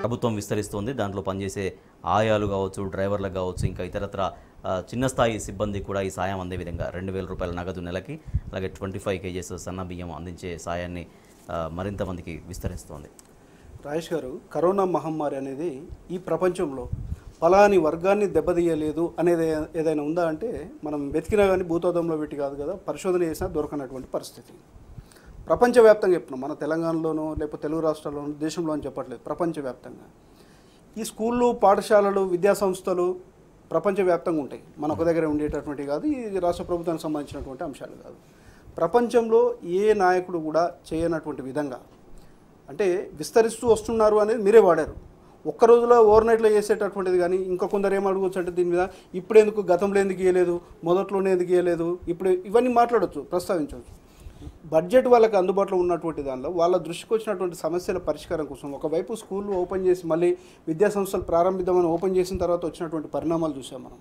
ప్రభుత్వం విస్తరిస్తోంది దాంట్లో పనిచేసే ఆయాలు కావచ్చు డ్రైవర్లకు కావచ్చు ఇంకా ఇతరత్ర చిన్న స్థాయి సిబ్బంది కూడా ఈ సాయం అందే విధంగా రెండు వేల రూపాయల నగదు నెలకి అలాగే ట్వంటీ ఫైవ్ కేజీస్ సన్న బియ్యం అందించే సాయాన్ని మరింత మందికి విస్తరిస్తోంది రాజేష్ గారు కరోనా మహమ్మారి అనేది ఈ ప్రపంచంలో ఫలాని వర్గాన్ని దెబ్బతీయలేదు అనేది ఏదైనా ఉందా అంటే మనం వెతికినా కానీ భూతోదంలో పెట్టి కాదు కదా పరిశోధన చేసినా దొరకనటువంటి పరిస్థితి ప్రపంచవ్యాప్తంగా చెప్తున్నాం మన తెలంగాణలోనూ లేకపోతే తెలుగు రాష్ట్రాల్లోనూ దేశంలో అని చెప్పట్లేదు ప్రపంచవ్యాప్తంగా ఈ స్కూళ్ళు పాఠశాలలు విద్యా సంస్థలు ప్రపంచవ్యాప్తంగా ఉంటాయి మన ఒక దగ్గర ఉండేటటువంటి కాదు ఇది రాష్ట్ర ప్రభుత్వానికి సంబంధించినటువంటి అంశాలు కాదు ప్రపంచంలో ఏ నాయకుడు కూడా చేయనటువంటి విధంగా అంటే విస్తరిస్తూ వస్తున్నారు అనేది మీరే వాడారు ఒక్క రోజులో ఓవర్ నైట్లో చేసేటటువంటిది కానీ ఇంకా కొందరు ఏం అడగవచ్చు అంటే దీని మీద ఇప్పుడు ఎందుకు గతంలో ఎందుకు ఇవ్వలేదు మొదట్లోనే ఎందుకు ఇవ్వలేదు ఇప్పుడు ఇవన్నీ మాట్లాడవచ్చు ప్రస్తావించవచ్చు బడ్జెట్ వాళ్ళకి అందుబాటులో ఉన్నటువంటి దానిలో వాళ్ళ దృష్టికి వచ్చినటువంటి సమస్యల పరిష్కారం కోసం ఒకవైపు స్కూళ్ళు ఓపెన్ చేసి మళ్ళీ విద్యా సంస్థలు ప్రారంభిద్దామని ఓపెన్ చేసిన తర్వాత వచ్చినటువంటి పరిణామాలు చూసాం మనం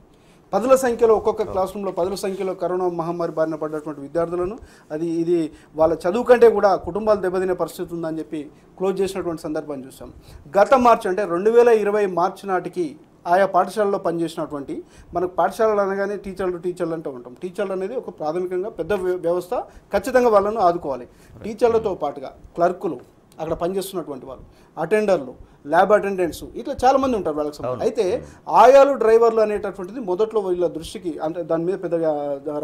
పదుల సంఖ్యలో ఒక్కొక్క క్లాస్ రూమ్లో పదుల సంఖ్యలో కరోనా మహమ్మారి బారిన పడ్డటువంటి విద్యార్థులను అది ఇది వాళ్ళ చదువు కంటే కూడా కుటుంబాలు దెబ్బతినే పరిస్థితి ఉందని చెప్పి క్లోజ్ చేసినటువంటి సందర్భాన్ని చూసాం గత మార్చి అంటే రెండు వేల ఇరవై మార్చి నాటికి ఆయా పాఠశాలలో పనిచేసినటువంటి మనకు పాఠశాలలు అనగానే టీచర్లు టీచర్లు అంటూ ఉంటాం టీచర్లు అనేది ఒక ప్రాథమికంగా పెద్ద వ్యవస్థ ఖచ్చితంగా వాళ్ళను ఆదుకోవాలి టీచర్లతో పాటుగా క్లర్కులు అక్కడ పనిచేస్తున్నటువంటి వాళ్ళు అటెండర్లు ల్యాబ్ అటెండెంట్స్ ఇట్లా చాలా మంది ఉంటారు వాళ్ళకి అయితే ఆయాలు డ్రైవర్లు అనేటటువంటిది మొదట్లో వీళ్ళ దృష్టికి అంటే దాని మీద పెద్దగా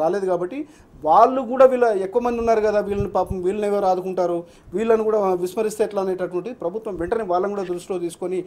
రాలేదు కాబట్టి వాళ్ళు కూడా వీళ్ళ ఎక్కువ మంది ఉన్నారు కదా వీళ్ళని పాపం వీళ్ళని ఎవరు ఆదుకుంటారు వీళ్ళని కూడా విస్మరిస్తే ఎట్లా అనేటటువంటి ప్రభుత్వం వెంటనే వాళ్ళని కూడా దృష్టిలో తీసుకొని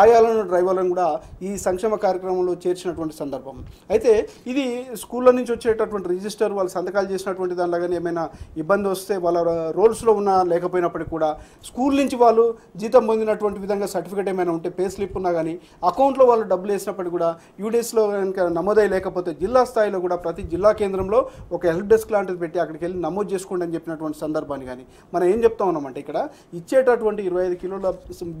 ఆయాలను డ్రైవర్లను కూడా ఈ సంక్షేమ కార్యక్రమంలో చేర్చినటువంటి సందర్భం అయితే ఇది స్కూళ్ళ నుంచి వచ్చేటటువంటి రిజిస్టర్ వాళ్ళు సంతకాలు చేసినటువంటి దానిలాగానే ఏమైనా ఇబ్బంది వస్తే వాళ్ళ రోల్స్లో ఉన్న లేకపోయినప్పటికీ కూడా స్కూల్ నుంచి వాళ్ళు జీతం పొందినటువంటి విధంగా సర్టిఫికేట్ ఏమైనా ఉంటే పే స్లిప్ ఉన్నా కానీ అకౌంట్లో వాళ్ళు డబ్బులు వేసినప్పుడు కూడా యూడీఎస్లో కనుక నమోదై లేకపోతే జిల్లా స్థాయిలో కూడా ప్రతి జిల్లా కేంద్రంలో ఒక హెల్ప్ డెస్క్ లాంటిది పెట్టి అక్కడికి వెళ్ళి నమోదు చేసుకోండి అని చెప్పినటువంటి సందర్భాన్ని కానీ మనం ఏం చెప్తా ఉన్నామంటే ఇక్కడ ఇచ్చేటటువంటి ఇరవై ఐదు కిలోల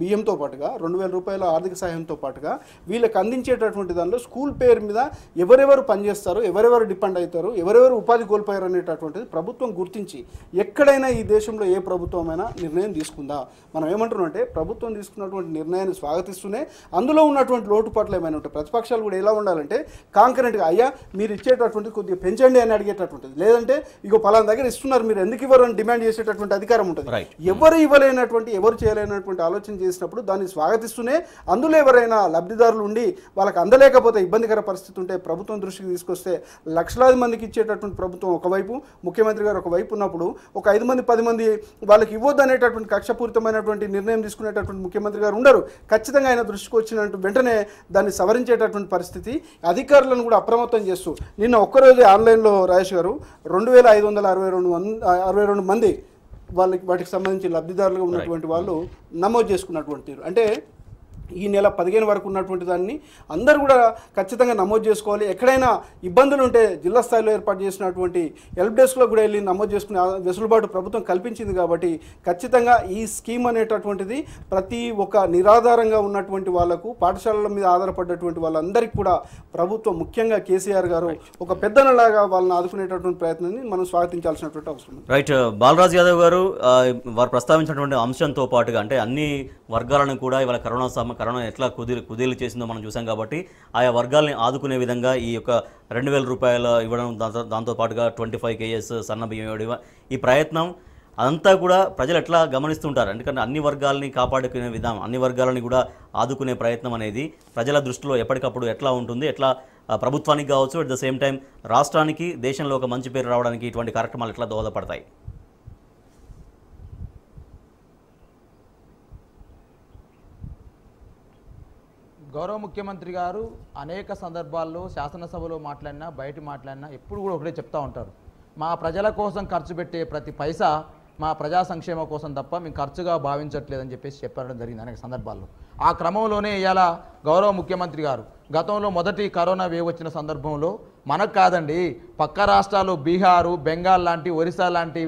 బియ్యంతో పాటుగా రెండు వేల రూపాయల ఆర్థిక సహాయంతో పాటుగా వీళ్ళకి అందించేటటువంటి దానిలో స్కూల్ పేరు మీద ఎవరెవరు పనిచేస్తారు ఎవరెవరు డిపెండ్ అవుతారు ఎవరెవరు ఉపాధి కోల్పోయారు అనేటటువంటిది ప్రభుత్వం గుర్తించి ఎక్కడైనా ఈ దేశంలో ఏ ప్రభుత్వమైనా నిర్ణయం తీసుకుందా మనం ఏమంటున్నాం అంటే ప్రభుత్వం తీసుకున్నటువంటి నిర్ణయాన్ని స్వాగతిస్తూనే అందులో ఉన్నటువంటి లోటుపాట్లు ఏమైనా ఉంటాయి ప్రతిపక్షాలు కూడా ఎలా ఉండాలంటే కాంక్రీట్గా అయ్యా మీరు ఇచ్చేటటువంటి కొద్దిగా పెంచండి అని అడిగేటటువంటిది లేదంటే ఇగో పలానా దగ్గర ఇస్తున్నారు మీరు ఎందుకు ఇవ్వరు అని డిమాండ్ చేసేటటువంటి అధికారం ఉంటుంది hmm. ఎవరు ఇవ్వలేనటువంటి ఎవరు చేయలేనటువంటి ఆలోచన చేసినప్పుడు దాన్ని స్వాగతిస్తూనే అందులో ఎవరైనా లబ్ధిదారులు ఉండి వాళ్ళకి అందలేకపోతే ఇబ్బందికర పరిస్థితి ఉంటే ప్రభుత్వం దృష్టికి తీసుకొస్తే లక్షలాది మందికి ఇచ్చేటటువంటి ప్రభుత్వం ఒకవైపు ముఖ్యమంత్రి గారు ఒకవైపు ఉన్నప్పుడు ఒక ఐదు మంది పది మంది వాళ్ళకి ఇవ్వద్దు అనేటటువంటి కక్షపూరితమైనటువంటి నిర్ణయం తీసుకునేటటువంటి ముఖ్యమంత్రి గారు గారు ఉండరు ఖచ్చితంగా ఆయన దృష్టికి వచ్చినట్టు వెంటనే దాన్ని సవరించేటటువంటి పరిస్థితి అధికారులను కూడా అప్రమత్తం చేస్తూ నిన్న ఒక్కరోజు ఆన్లైన్లో రాజేష్ గారు రెండు వేల ఐదు వందల అరవై రెండు అరవై రెండు మంది వాళ్ళకి వాటికి సంబంధించి లబ్ధిదారులుగా ఉన్నటువంటి వాళ్ళు నమోదు చేసుకున్నటువంటి అంటే ఈ నెల పదిహేను వరకు ఉన్నటువంటి దాన్ని అందరూ కూడా ఖచ్చితంగా నమోదు చేసుకోవాలి ఎక్కడైనా ఇబ్బందులు ఉంటే జిల్లా స్థాయిలో ఏర్పాటు చేసినటువంటి హెల్ప్ డెస్క్లో కూడా వెళ్ళి నమోదు చేసుకునే వెసులుబాటు ప్రభుత్వం కల్పించింది కాబట్టి ఖచ్చితంగా ఈ స్కీమ్ అనేటటువంటిది ప్రతి ఒక్క నిరాధారంగా ఉన్నటువంటి వాళ్లకు పాఠశాలల మీద ఆధారపడినటువంటి వాళ్ళందరికీ కూడా ప్రభుత్వం ముఖ్యంగా కేసీఆర్ గారు ఒక పెద్దనలాగా వాళ్ళని ఆదుకునేటటువంటి ప్రయత్నాన్ని మనం స్వాగతించాల్సినటువంటి అవసరం రైట్ బాలరాజ్ యాదవ్ గారు వారు ప్రస్తావించినటువంటి అంశంతో పాటుగా అంటే అన్ని వర్గాలను కూడా ఇవాళ కరోనా సమ కరోనా ఎట్లా కుదిరి కుదేలు చేసిందో మనం చూసాం కాబట్టి ఆయా వర్గాల్ని ఆదుకునే విధంగా ఈ యొక్క రెండు వేల రూపాయలు ఇవ్వడం దాంతో దాంతోపాటుగా ట్వంటీ ఫైవ్ కేఎస్ సన్న బియ్యం ఇవ్వడం ఈ ప్రయత్నం అదంతా కూడా ప్రజలు ఎట్లా గమనిస్తుంటారు ఎందుకంటే అన్ని వర్గాలని కాపాడుకునే విధానం అన్ని వర్గాలని కూడా ఆదుకునే ప్రయత్నం అనేది ప్రజల దృష్టిలో ఎప్పటికప్పుడు ఎట్లా ఉంటుంది ఎట్లా ప్రభుత్వానికి కావచ్చు అట్ ద సేమ్ టైం రాష్ట్రానికి దేశంలో ఒక మంచి పేరు రావడానికి ఇటువంటి కార్యక్రమాలు ఎట్లా దోహదపడతాయి గౌరవ ముఖ్యమంత్రి గారు అనేక సందర్భాల్లో శాసనసభలో మాట్లాడినా బయట మాట్లాడినా ఎప్పుడు కూడా ఒకటే చెప్తూ ఉంటారు మా ప్రజల కోసం ఖర్చు పెట్టే ప్రతి పైసా మా ప్రజా సంక్షేమ కోసం తప్ప మేము ఖర్చుగా భావించట్లేదని చెప్పేసి చెప్పడం జరిగింది అనేక సందర్భాల్లో ఆ క్రమంలోనే ఇవాళ గౌరవ ముఖ్యమంత్రి గారు గతంలో మొదటి కరోనా వేవ్ వచ్చిన సందర్భంలో మనకు కాదండి పక్క రాష్ట్రాలు బీహారు బెంగాల్ లాంటి ఒరిస్సా లాంటి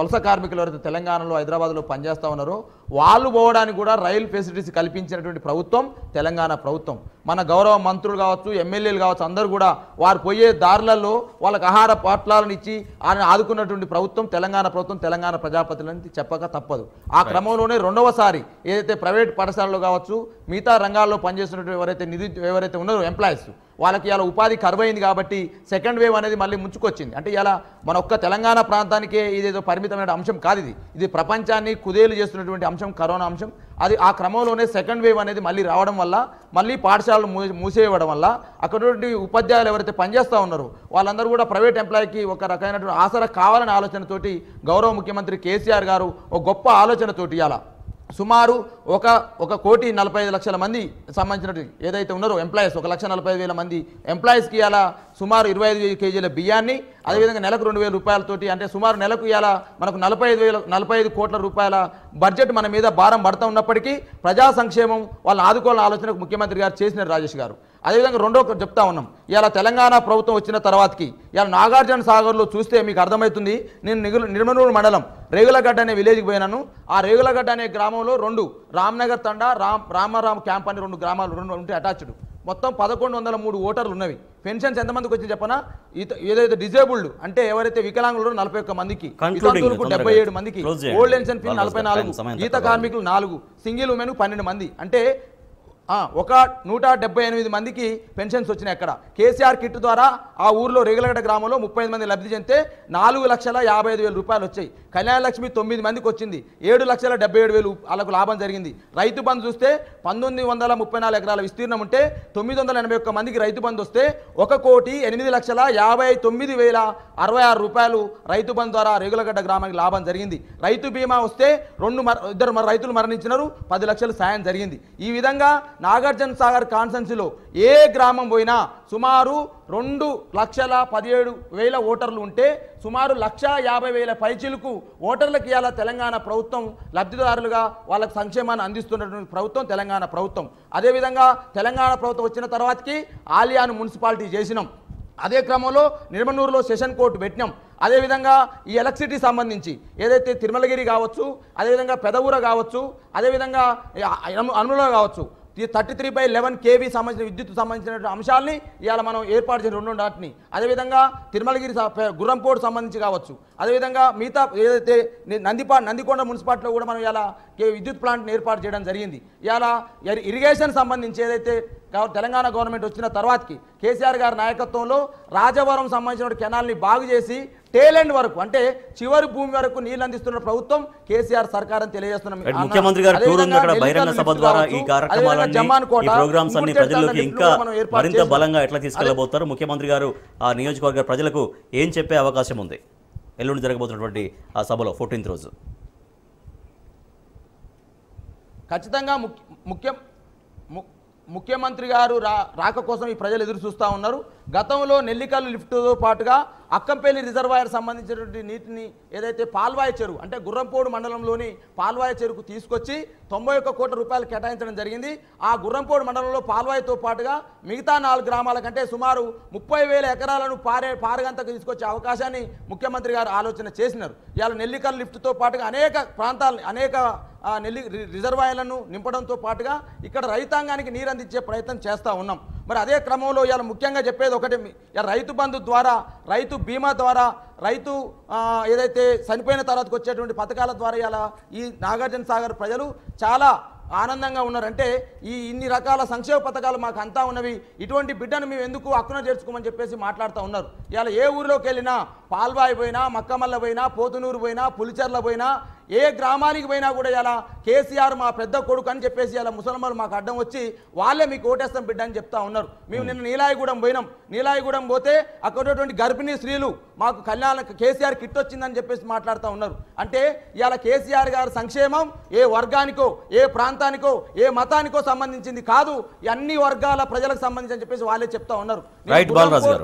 వలస కార్మికులు ఎవరైతే తెలంగాణలో హైదరాబాద్లో పనిచేస్తూ ఉన్నారో వాళ్ళు పోవడానికి కూడా రైలు ఫెసిలిటీస్ కల్పించినటువంటి ప్రభుత్వం తెలంగాణ ప్రభుత్వం మన గౌరవ మంత్రులు కావచ్చు ఎమ్మెల్యేలు కావచ్చు అందరూ కూడా వారు పోయే దారులలో వాళ్ళకి ఆహార పాట్లాలను ఇచ్చి ఆయన ఆదుకున్నటువంటి ప్రభుత్వం తెలంగాణ ప్రభుత్వం తెలంగాణ ప్రజాపతిలని చెప్పక తప్పదు ఆ క్రమంలోనే రెండవసారి ఏదైతే ప్రైవేట్ పాఠశాలలో కావచ్చు మిగతా రంగాల్లో పనిచేస్తున్నటువంటి ఎవరైతే నిధి ఎవరైతే ఉన్నారో ఎంప్లాయీస్ వాళ్ళకి ఇలా ఉపాధి కరువైంది కాబట్టి సెకండ్ వేవ్ అనేది మళ్ళీ ముంచుకొచ్చింది అంటే ఇలా మన ఒక్క తెలంగాణ ప్రాంతానికే ఇదేదో పరిమితమైన అంశం కాదు ఇది ఇది ప్రపంచాన్ని కుదేలు చేస్తున్నటువంటి అంశం కరోనా అంశం అది ఆ క్రమంలోనే సెకండ్ వేవ్ అనేది మళ్ళీ రావడం వల్ల మళ్ళీ పాఠశాలలు మూసేయడం వల్ల అక్కడటువంటి ఉపాధ్యాయులు ఎవరైతే పనిచేస్తూ ఉన్నారో వాళ్ళందరూ కూడా ప్రైవేట్ ఎంప్లాయీకి ఒక రకమైనటువంటి ఆసరా కావాలనే ఆలోచనతోటి గౌరవ ముఖ్యమంత్రి కేసీఆర్ గారు ఒక గొప్ప ఆలోచనతోటి ఇలా సుమారు ఒక ఒక కోటి నలభై ఐదు లక్షల మంది సంబంధించినట్టు ఏదైతే ఉన్నారో ఎంప్లాయీస్ ఒక లక్ష నలభై వేల మంది ఎంప్లాయీస్కి ఇవాళ సుమారు ఇరవై ఐదు కేజీల బియ్యాన్ని అదేవిధంగా నెలకు రెండు వేల రూపాయలతోటి అంటే సుమారు నెలకు ఇవాళ మనకు నలభై ఐదు వేల నలభై ఐదు కోట్ల రూపాయల బడ్జెట్ మన మీద భారం పడుతూ ఉన్నప్పటికీ ప్రజా సంక్షేమం వాళ్ళని ఆదుకోవాలని ఆలోచనకు ముఖ్యమంత్రి గారు చేసిన రాజేష్ గారు అదేవిధంగా రెండో చెప్తా ఉన్నాం ఇలా తెలంగాణ ప్రభుత్వం వచ్చిన తర్వాతకి ఇలా నాగార్జున సాగర్లో చూస్తే మీకు అర్థమవుతుంది నేను నిగులు నిర్మనూరు మండలం రేగులగడ్డ అనే విలేజ్కి పోయినాను ఆ రేగులగడ్డ అనే గ్రామంలో రెండు రామ్నగర్ తండా రామ్ రామారాం క్యాంప్ అనే రెండు గ్రామాలు రెండు ఉంటే అటాచ్డ్ మొత్తం పదకొండు వందల మూడు ఓటర్లు ఉన్నవి పెన్షన్స్ ఎంతమందికి వచ్చి చెప్పనా ఏదైతే డిజేబుల్డ్ అంటే ఎవరైతే వికలాంగులు నలభై ఒక్క మందికి డెబ్బై ఏడు మందికి ఓల్డ్ పెన్షన్ నలభై నాలుగు ఈత కార్మికులు నాలుగు సింగిల్ ఉమెన్ పన్నెండు మంది అంటే ఒక నూట డెబ్బై ఎనిమిది మందికి పెన్షన్స్ వచ్చినాయి అక్కడ కేసీఆర్ కిట్ ద్వారా ఆ ఊర్లో రేగులగడ్డ గ్రామంలో ముప్పై మంది లబ్ధి చెందితే నాలుగు లక్షల యాభై ఐదు వేల రూపాయలు వచ్చాయి కళ్యాణలక్ష్మి తొమ్మిది మందికి వచ్చింది ఏడు లక్షల డెబ్బై ఏడు వేలు వాళ్ళకు లాభం జరిగింది రైతు బంధు చూస్తే పంతొమ్మిది వందల ముప్పై నాలుగు ఎకరాల విస్తీర్ణం ఉంటే తొమ్మిది వందల ఎనభై ఒక్క మందికి రైతు బంధు వస్తే ఒక కోటి ఎనిమిది లక్షల యాభై తొమ్మిది వేల అరవై ఆరు రూపాయలు రైతు బంధు ద్వారా రేగులగడ్డ గ్రామానికి లాభం జరిగింది రైతు బీమా వస్తే రెండు ఇద్దరు రైతులు మరణించినారు పది లక్షలు సాయం జరిగింది ఈ విధంగా నాగార్జున సాగర్ కాన్సెన్సీలో ఏ గ్రామం పోయినా సుమారు రెండు లక్షల పదిహేడు వేల ఓటర్లు ఉంటే సుమారు లక్ష యాభై వేల పైచీలకు ఓటర్లకు ఇవాళ తెలంగాణ ప్రభుత్వం లబ్ధిదారులుగా వాళ్ళకు సంక్షేమాన్ని అందిస్తున్నటువంటి ప్రభుత్వం తెలంగాణ ప్రభుత్వం అదేవిధంగా తెలంగాణ ప్రభుత్వం వచ్చిన తర్వాతకి ఆలియాను మున్సిపాలిటీ చేసినాం అదే క్రమంలో నిర్మనూరులో సెషన్ కోర్టు పెట్టినాం అదేవిధంగా ఈ ఎలక్ట్రిసిటీ సంబంధించి ఏదైతే తిరుమలగిరి కావచ్చు అదేవిధంగా పెదవుర కావచ్చు అదేవిధంగా అనుమల కావచ్చు ఈ thirty three by eleven KV సంబంధించిన విద్యుత్ సంబంధించిన అంశాలని ఇవాళ మనం ఏర్పాటు చేసిన రెండు వాటిని అదేవిధంగా తిరుమలగిరి గుర్రంపోటు సంబంధించి కావచ్చు అదేవిధంగా మిగతా ఏదైతే నందిపా నందికొండ మున్సిపాలిటీలో కూడా మనం ఇలా విద్యుత్ ప్లాంట్ని ఏర్పాటు చేయడం జరిగింది ఇలా ఇరిగేషన్ సంబంధించి ఏదైతే తెలంగాణ గవర్నమెంట్ వచ్చిన తర్వాతకి కేసీఆర్ గారి నాయకత్వంలో రాజవరం సంబంధించిన కెనాల్ని బాగు చేసి టేలెండ్ వరకు అంటే చివరి భూమి వరకు నీళ్లు అందిస్తున్న ప్రభుత్వం కేసీఆర్ సర్కార్ అని ముఖ్యమంత్రి గారు ఈ బలంగా ఎట్లా తీసుకెళ్లబోతారు ముఖ్యమంత్రి గారు ఆ నియోజకవర్గ ప్రజలకు ఏం చెప్పే అవకాశం ఉంది ఎల్లుండి జరగబోతున్నటువంటి ఆ సభలో ఫోర్టీన్త్ రోజు ఖచ్చితంగా ముఖ్యం ముఖ్యమంత్రి గారు రా రాక కోసం ఈ ప్రజలు ఎదురు చూస్తూ ఉన్నారు గతంలో నెల్లికల్లు లిఫ్ట్తో పాటుగా అక్కంపల్లి రిజర్వాయర్ సంబంధించినటువంటి నీటిని ఏదైతే పాల్వాయ చెరువు అంటే గుర్రంపోడు మండలంలోని పాల్వాయ చెరువుకు తీసుకొచ్చి తొంభై ఒక్క కోట్ల రూపాయలు కేటాయించడం జరిగింది ఆ గుర్రంపోడు మండలంలో పాల్వాయతో పాటుగా మిగతా నాలుగు గ్రామాల కంటే సుమారు ముప్పై వేల ఎకరాలను పారే పారగంతకు తీసుకొచ్చే అవకాశాన్ని ముఖ్యమంత్రి గారు ఆలోచన చేసినారు ఇవాళ నెల్లికల్ లిఫ్ట్తో పాటుగా అనేక ప్రాంతాలని అనేక నెల్లి రిజర్వాయర్లను నింపడంతో పాటుగా ఇక్కడ రైతాంగానికి నీరు అందించే ప్రయత్నం చేస్తూ ఉన్నాం మరి అదే క్రమంలో ఇవాళ ముఖ్యంగా చెప్పేది ఒకటి రైతు బంధు ద్వారా రైతు బీమా ద్వారా రైతు ఏదైతే చనిపోయిన తర్వాతకు వచ్చేటువంటి పథకాల ద్వారా ఇలా ఈ నాగార్జున సాగర్ ప్రజలు చాలా ఆనందంగా ఉన్నారంటే ఈ ఇన్ని రకాల సంక్షేమ పథకాలు మాకు అంతా ఉన్నవి ఇటువంటి బిడ్డను మేము ఎందుకు అక్కున చేర్చుకోమని చెప్పేసి మాట్లాడుతూ ఉన్నారు ఇవాళ ఏ ఊరిలోకి వెళ్ళినా పాల్వాయి పోయినా మక్కమల్ల పోయినా పోతునూరు పోయినా పులిచెర్ల పోయినా ఏ గ్రామానికి పోయినా కూడా ఇలా కేసీఆర్ మా పెద్ద కొడుకు అని చెప్పేసి ఇలా ముసల్మాన్లు మాకు అడ్డం వచ్చి వాళ్ళే మీకు ఓటేస్తాం బిడ్డ అని చెప్తా ఉన్నారు మేము నిన్న నీలాయగూడెం పోయినాం నీలాయగూడెం పోతే అక్కడ ఉన్నటువంటి గర్భిణీ స్త్రీలు మాకు కళ్యాణ కేసీఆర్ కిట్ వచ్చిందని చెప్పేసి మాట్లాడుతూ ఉన్నారు అంటే ఇవాళ కేసీఆర్ గారి సంక్షేమం ఏ వర్గానికో ఏ ప్రాంతం ప్రాంతానికో ఏ మతానికో సంబంధించింది కాదు అన్ని వర్గాల ప్రజలకు సంబంధించి అని చెప్పేసి వాళ్ళే చెప్తా ఉన్నారు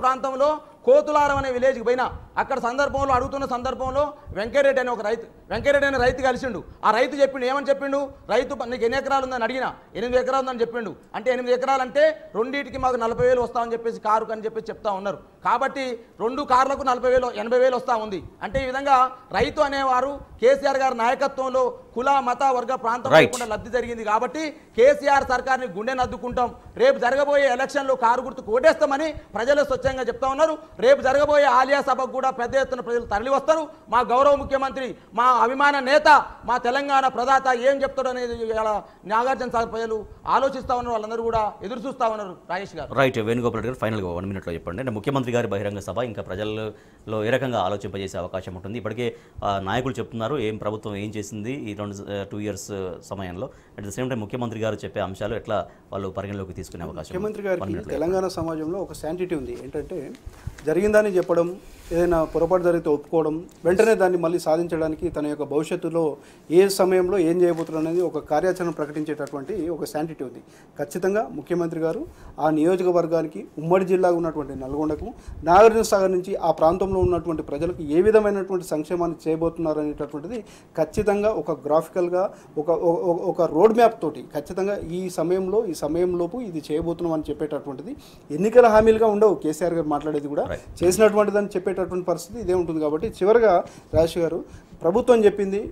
ప్రాంతంలో కోతులారం అనే విలేజ్కి పోయినా అక్కడ సందర్భంలో అడుగుతున్న సందర్భంలో వెంకయ్యరెడ్డి అనే ఒక రైతు వెంకయ్యరెడ్డి అనే రైతు కలిసిండు ఆ రైతు చెప్పిండు ఏమని చెప్పిండు రైతు నీకు ఎన్ని ఎకరాలు ఉందని అడిగిన ఎనిమిది ఎకరాలు ఉందని చెప్పిండు అంటే ఎనిమిది ఎకరాలు అంటే రెండింటికి మాకు నలభై వేలు వస్తామని చెప్పేసి కారు అని చెప్పేసి చెప్తా ఉన్నారు కాబట్టి రెండు కార్లకు నలభై వేలు ఎనభై వేలు వస్తూ ఉంది అంటే ఈ విధంగా రైతు అనేవారు కేసీఆర్ గారి నాయకత్వంలో కుల మత వర్గ ప్రాంతం లేకుండా లబ్ధి జరిగింది కాబట్టి కేసీఆర్ సర్కార్ని గుండె నద్దుకుంటాం రేపు జరగబోయే ఎలక్షన్లో కారు గుర్తు ఓటేస్తామని ప్రజలు స్వచ్ఛంగా చెప్తా ఉన్నారు రేపు జరగబోయే ఆలియా సభకు కూడా పెద్ద ఎత్తున ప్రజలు తరలివస్తారు మా గౌరవ ముఖ్యమంత్రి మా అభిమాన నేత మా తెలంగాణ ప్రదాత ఏం చెప్తాడు అనేది ఇలా నాగార్జున సాగర్ ప్రజలు ఆలోచిస్తూ ఉన్నారు వాళ్ళందరూ కూడా ఎదురు చూస్తూ ఉన్నారు రాజేష్ గారు రైట్ వేణుగోపాల్ గారు ఫైనల్గా వన్ మినిట్లో చెప్పండి అంటే ముఖ్యమంత్రి గారి బహిరంగ సభ ఇంకా ప్రజల్లో ఏ రకంగా ఆలోచింపజేసే అవకాశం ఉంటుంది ఇప్పటికే నాయకులు చెప్తున్నారు ఏం ప్రభుత్వం ఏం చేసింది ఈ రెండు టూ ఇయర్స్ సమయంలో అట్ ద సేమ్ టైం ముఖ్యమంత్రి గారు చెప్పే అంశాలు ఎట్లా వాళ్ళు పరిగణలోకి తీసుకునే అవకాశం ముఖ్యమంత్రి గారు తెలంగాణ సమాజంలో ఒక శాంటిటీ ఉంది ఏంటంటే జరిగిందని చెప్పడం ఏదైనా పొరపాటు జరిగితే ఒప్పుకోవడం వెంటనే దాన్ని మళ్ళీ సాధించడానికి తన యొక్క భవిష్యత్తులో ఏ సమయంలో ఏం చేయబోతున్నారు అనేది ఒక కార్యాచరణ ప్రకటించేటటువంటి ఒక శాంటిటీ ఉంది ఖచ్చితంగా ముఖ్యమంత్రి గారు ఆ నియోజకవర్గానికి ఉమ్మడి జిల్లాగా ఉన్నటువంటి నల్గొండకు నాగార్జునసాగర్ సాగర్ నుంచి ఆ ప్రాంతంలో ఉన్నటువంటి ప్రజలకు ఏ విధమైనటువంటి సంక్షేమాన్ని చేయబోతున్నారు అనేటటువంటిది ఖచ్చితంగా ఒక గ్రాఫికల్గా ఒక ఒక రోడ్ మ్యాప్ తోటి ఖచ్చితంగా ఈ సమయంలో ఈ సమయంలోపు ఇది చేయబోతున్నాం అని చెప్పేటటువంటిది ఎన్నికల హామీలుగా ఉండవు కేసీఆర్ గారు మాట్లాడేది కూడా చేసినటువంటిదని చెప్పే చెప్పేటటువంటి పరిస్థితి ఇదే ఉంటుంది కాబట్టి చివరిగా రాజేష్ గారు ప్రభుత్వం చెప్పింది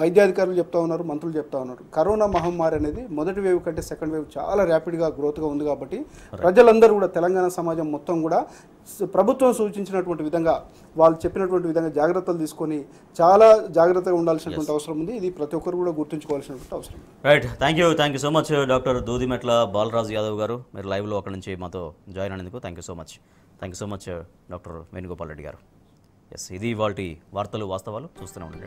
వైద్యాధికారులు చెప్తా ఉన్నారు మంత్రులు చెప్తా ఉన్నారు కరోనా మహమ్మారి అనేది మొదటి వేవ్ కంటే సెకండ్ వేవ్ చాలా ర్యాపిడ్గా గ్రోత్గా ఉంది కాబట్టి ప్రజలందరూ కూడా తెలంగాణ సమాజం మొత్తం కూడా ప్రభుత్వం సూచించినటువంటి విధంగా వాళ్ళు చెప్పినటువంటి విధంగా జాగ్రత్తలు తీసుకొని చాలా జాగ్రత్తగా ఉండాల్సినటువంటి అవసరం ఉంది ఇది ప్రతి ఒక్కరు కూడా గుర్తుంచుకోవాల్సినటువంటి అవసరం right thank you thank you so much doctor Dudimetla Balaraju Yadav garu మీరు లైవ్లో అక్కడ నుంచి మాతో జాయిన్ అయినందుకు thank you so much thank you so much doctor Venugopal Reddy garu yes ఇది వాటి వార్తలు వాస్తవాలు చూస్తూనే ఉండండి